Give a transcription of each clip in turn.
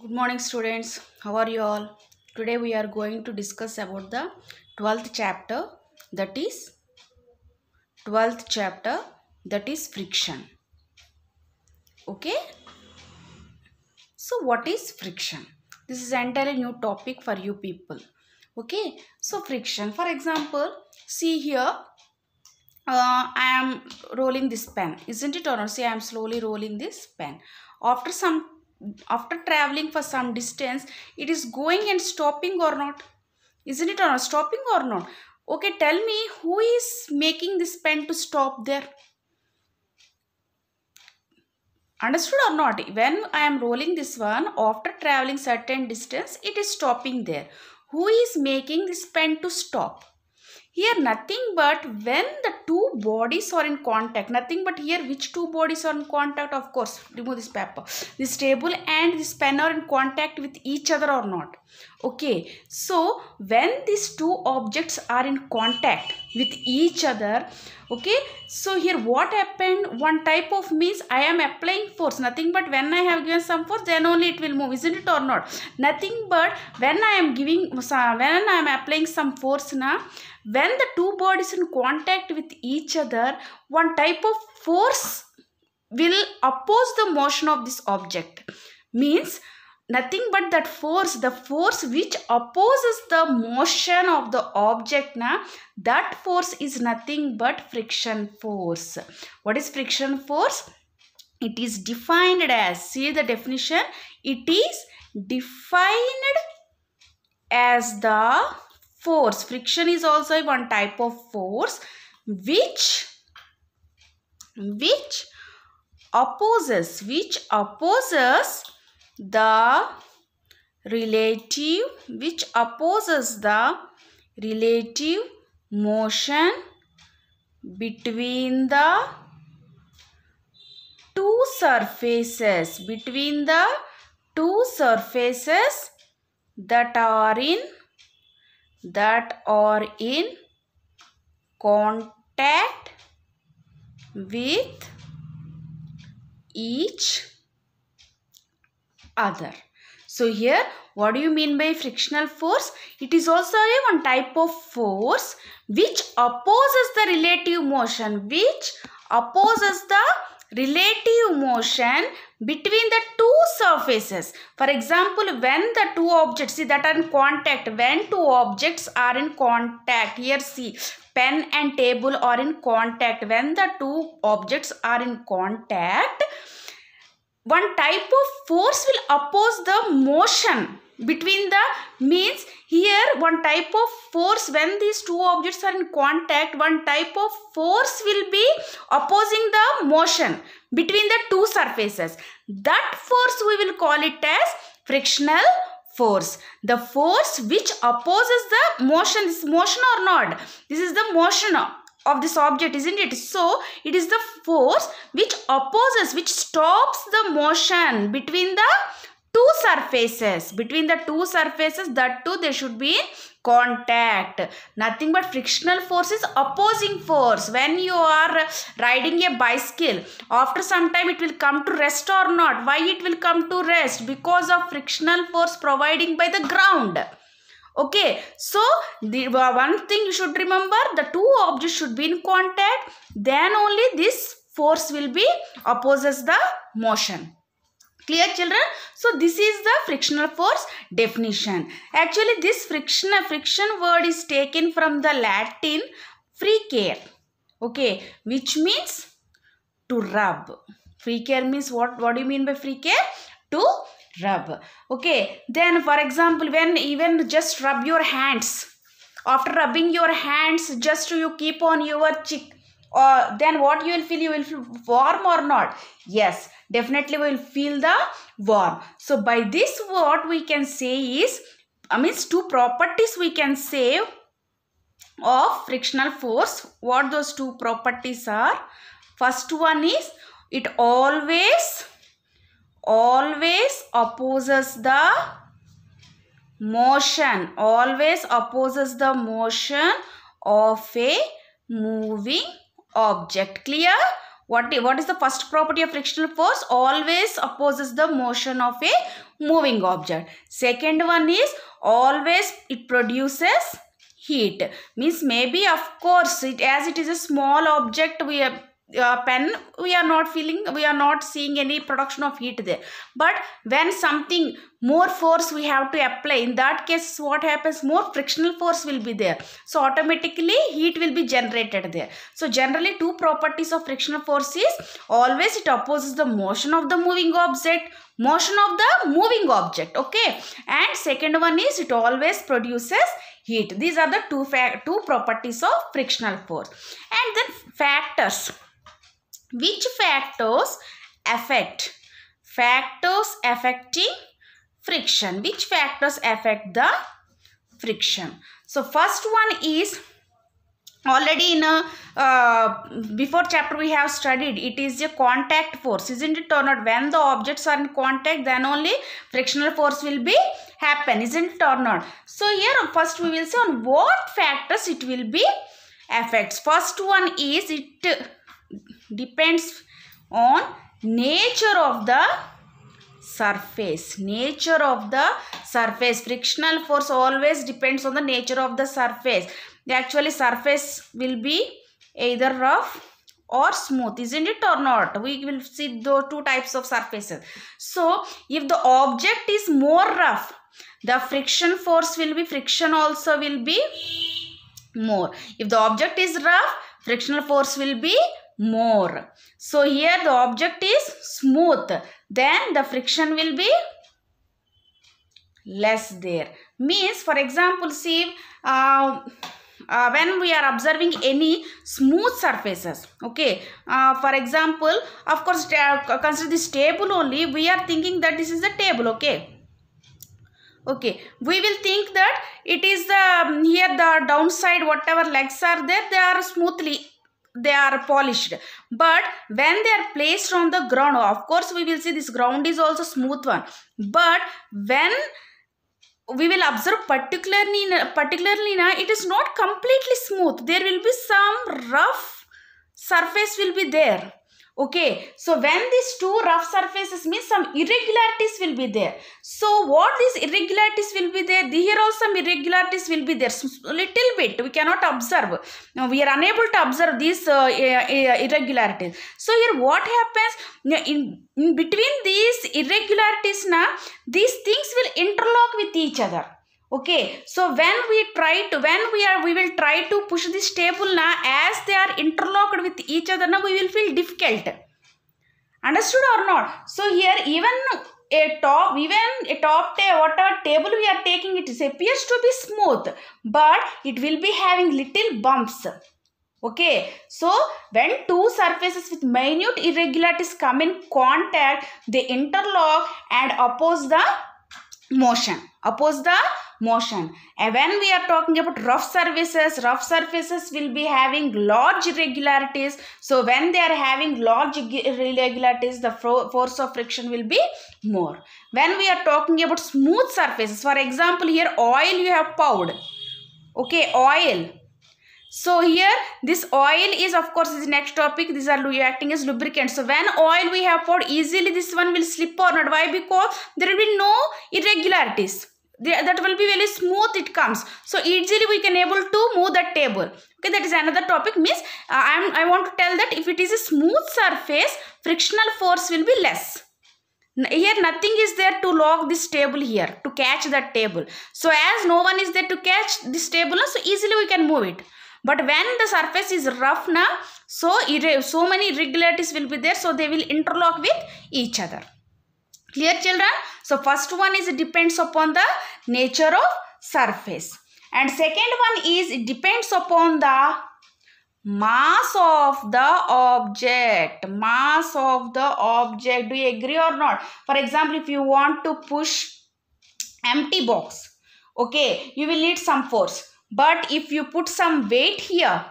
good morning students how are you all today we are going to discuss about the 12th chapter that is 12th chapter that is friction okay so what is friction this is entirely new topic for you people okay so friction for example see here uh, i am rolling this pen isn't it or not see i am slowly rolling this pen after some after traveling for some distance it is going and stopping or not isn't it or uh, not stopping or not okay tell me who is making this pen to stop there understood or not when i am rolling this one after traveling certain distance it is stopping there who is making this pen to stop here nothing but when the two bodies are in contact nothing but here which two bodies are in contact of course remove this paper this table and this pen are in contact with each other or not okay so when these two objects are in contact with each other okay so here what happened one type of means i am applying force nothing but when i have given some force then only it will move isn't it or not nothing but when i am giving when i am applying some force now when the two bodies in contact with each other one type of force will oppose the motion of this object means nothing but that force the force which opposes the motion of the object na that force is nothing but friction force what is friction force it is defined as see the definition it is defined as the force. Friction is also one type of force which which opposes which opposes the relative which opposes the relative motion between the two surfaces between the two surfaces that are in that are in contact with each other. So here what do you mean by frictional force? It is also a one type of force which opposes the relative motion which opposes the relative motion between the two surfaces. For example, when the two objects, see that are in contact, when two objects are in contact, here see, pen and table are in contact. When the two objects are in contact, one type of force will oppose the motion between the means here one type of force when these two objects are in contact one type of force will be opposing the motion between the two surfaces that force we will call it as frictional force the force which opposes the motion this motion or not this is the motion of this object isn't it so it is the force which opposes which stops the motion between the two surfaces between the two surfaces that too there should be contact nothing but frictional force is opposing force when you are riding a bicycle after some time it will come to rest or not why it will come to rest because of frictional force providing by the ground okay so the one thing you should remember the two objects should be in contact then only this force will be opposes the motion clear children so this is the frictional force definition actually this friction friction word is taken from the latin free care okay which means to rub free care means what what do you mean by free care to rub okay then for example when even just rub your hands after rubbing your hands just you keep on your cheek or uh, then what you will feel you will feel warm or not yes definitely will feel the warm so by this what we can say is i means two properties we can say of frictional force what those two properties are first one is it always always opposes the motion always opposes the motion of a moving object clear what what is the first property of frictional force always opposes the motion of a moving object second one is always it produces heat means maybe of course it as it is a small object we have uh, pen we are not feeling we are not seeing any production of heat there but when something more force we have to apply in that case what happens more frictional force will be there so automatically heat will be generated there so generally two properties of frictional force is always it opposes the motion of the moving object motion of the moving object okay and second one is it always produces heat these are the two two properties of frictional force and then factors which factors affect? Factors affecting friction. Which factors affect the friction? So first one is already in a uh, before chapter we have studied it is a contact force isn't it or not when the objects are in contact then only frictional force will be happen isn't it or not so here first we will see on what factors it will be affects first one is it depends on nature of the surface nature of the surface frictional force always depends on the nature of the surface actually surface will be either rough or smooth isn't it or not we will see those two types of surfaces so if the object is more rough the friction force will be friction also will be more if the object is rough frictional force will be more. So here the object is smooth. Then the friction will be less there. Means for example see uh, uh, when we are observing any smooth surfaces okay uh, for example of course consider this table only we are thinking that this is the table okay okay we will think that it is the um, here the downside whatever legs are there they are smoothly they are polished but when they are placed on the ground of course we will see this ground is also smooth one but when we will observe particularly particularly now it is not completely smooth there will be some rough surface will be there Okay, so when these two rough surfaces means some irregularities will be there. So what these irregularities will be there? Here also some irregularities will be there. So, little bit we cannot observe. Now we are unable to observe these uh, irregularities. So here what happens in, in between these irregularities now these things will interlock with each other okay so when we try to when we are we will try to push this table na as they are interlocked with each other na we will feel difficult understood or not so here even a top even a top table whatever table we are taking it is appears to be smooth but it will be having little bumps Okay, so when two surfaces with minute irregularities come in contact, they interlock and oppose the motion, oppose the motion. And when we are talking about rough surfaces, rough surfaces will be having large irregularities. So when they are having large irregularities, the force of friction will be more. When we are talking about smooth surfaces, for example, here oil you have poured. Okay, oil. So here this oil is of course is next topic. These are acting as lubricant. So when oil we have poured easily this one will slip or not. Why? Because there will be no irregularities that will be very smooth it comes so easily we can able to move that table okay that is another topic means uh, i am i want to tell that if it is a smooth surface frictional force will be less here nothing is there to lock this table here to catch that table so as no one is there to catch this table so easily we can move it but when the surface is rough now so so many irregularities will be there so they will interlock with each other Clear children? So first one is depends upon the nature of surface. And second one is depends upon the mass of the object. Mass of the object. Do you agree or not? For example, if you want to push empty box, okay, you will need some force. But if you put some weight here,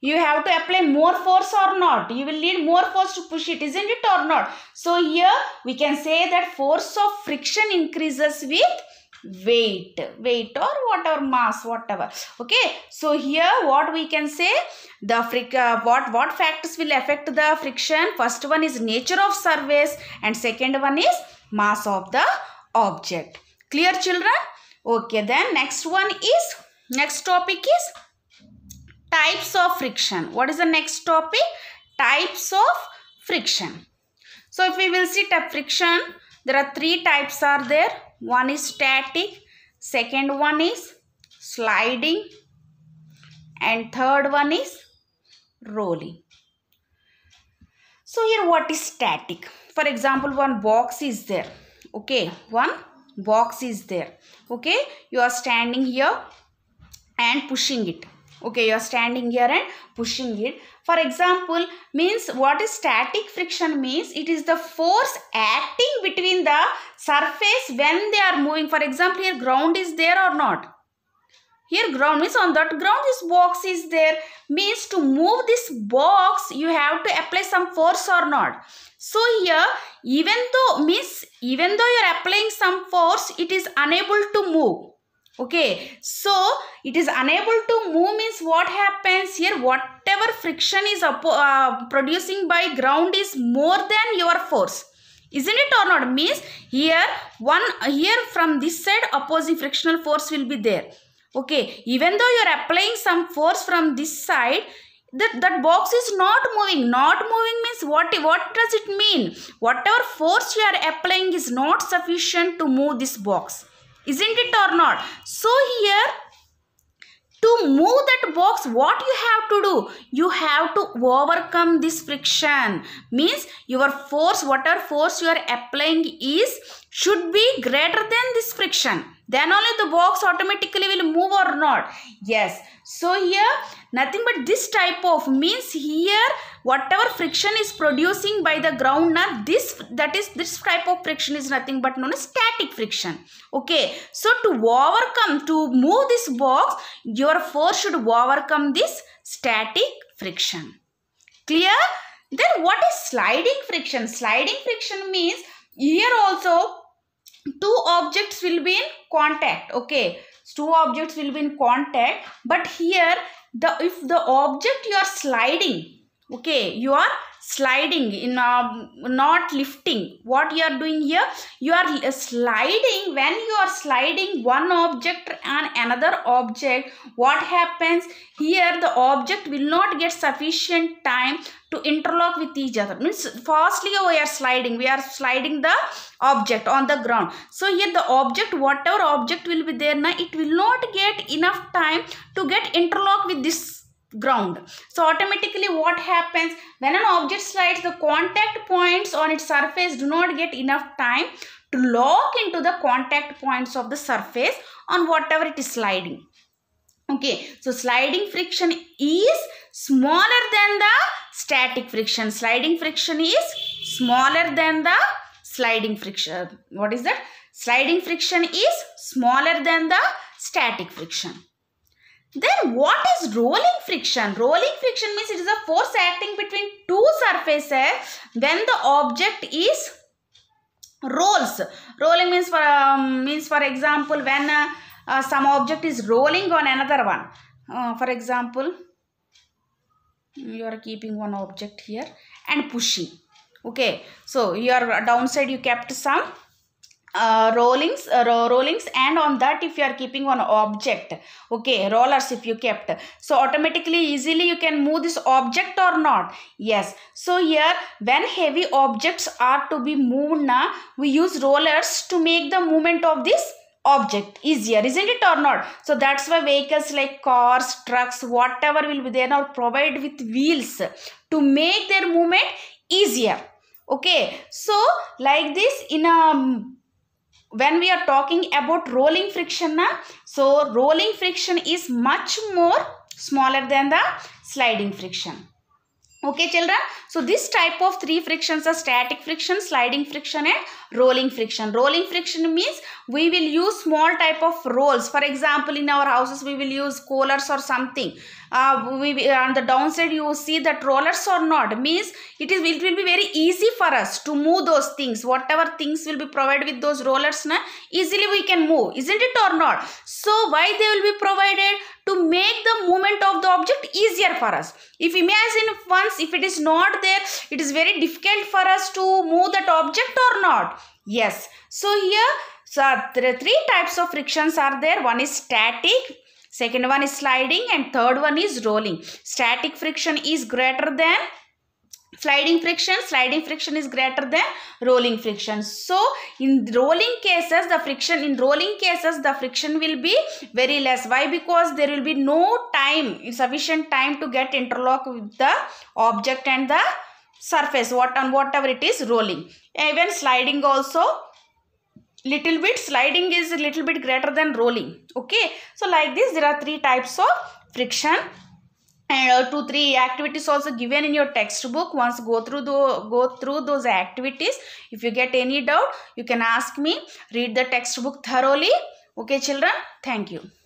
you have to apply more force or not you will need more force to push it isn't it or not so here we can say that force of friction increases with weight weight or whatever mass whatever okay so here what we can say the fric uh, what what factors will affect the friction first one is nature of surface and second one is mass of the object clear children okay then next one is next topic is types of friction. What is the next topic? Types of friction. So if we will see type friction, there are three types are there. One is static, second one is sliding and third one is rolling. So here what is static? For example, one box is there. Okay, one box is there. Okay, you are standing here and pushing it okay you are standing here and pushing it for example means what is static friction means it is the force acting between the surface when they are moving for example here ground is there or not here ground is on that ground this box is there means to move this box you have to apply some force or not so here even though means even though you are applying some force it is unable to move okay so it is unable to move means what happens here whatever friction is uh, producing by ground is more than your force isn't it or not means here one here from this side opposing frictional force will be there okay even though you are applying some force from this side that, that box is not moving not moving means what what does it mean whatever force you are applying is not sufficient to move this box isn't it or not? So here to move that box what you have to do you have to overcome this friction means your force whatever force you are applying is should be greater than this friction then only the box automatically will move or not yes so here nothing but this type of means here whatever friction is producing by the ground now this that is this type of friction is nothing but known as static friction okay so to overcome to move this box your force should overcome this static friction clear then what is sliding friction sliding friction means here also two objects will be in contact okay two objects will be in contact but here the if the object you are sliding okay you are sliding in uh, not lifting what you are doing here you are uh, sliding when you are sliding one object and another object what happens here the object will not get sufficient time to interlock with each other means firstly we are sliding we are sliding the object on the ground so here the object whatever object will be there now it will not get enough time to get interlock with this ground. So automatically what happens when an object slides the contact points on its surface do not get enough time to lock into the contact points of the surface on whatever it is sliding. Okay, so sliding friction is smaller than the static friction. Sliding friction is smaller than the sliding friction. What is that? Sliding friction is smaller than the static friction. Then what is rolling friction? Rolling friction means it is a force acting between two surfaces when the object is rolls. Rolling means for, um, means for example when uh, uh, some object is rolling on another one. Uh, for example, you are keeping one object here and pushing. Okay, so your downside you kept some uh, rollings uh, rollings and on that if you are keeping one object okay rollers if you kept so automatically easily you can move this object or not yes so here when heavy objects are to be moved na we use rollers to make the movement of this object easier isn't it or not so that's why vehicles like cars trucks whatever will be there now provide with wheels to make their movement easier okay so like this in a when we are talking about rolling friction na so rolling friction is much more smaller than the sliding friction okay children so this type of three frictions are static friction sliding friction and rolling friction rolling friction means we will use small type of rolls for example in our houses we will use coolers or something uh, we on the downside you see that rollers or not means it is it will be very easy for us to move those things whatever things will be provided with those rollers na easily we can move isn't it or not so why they will be provided object easier for us if imagine once if it is not there it is very difficult for us to move that object or not yes so here so are uh, three types of frictions are there one is static second one is sliding and third one is rolling static friction is greater than sliding friction sliding friction is greater than rolling friction so in rolling cases the friction in rolling cases the friction will be very less why because there will be no time sufficient time to get interlock with the object and the surface what on whatever it is rolling even sliding also little bit sliding is a little bit greater than rolling okay so like this there are three types of friction and uh, two three activities also given in your textbook once go through the go through those activities if you get any doubt you can ask me read the textbook thoroughly okay children thank you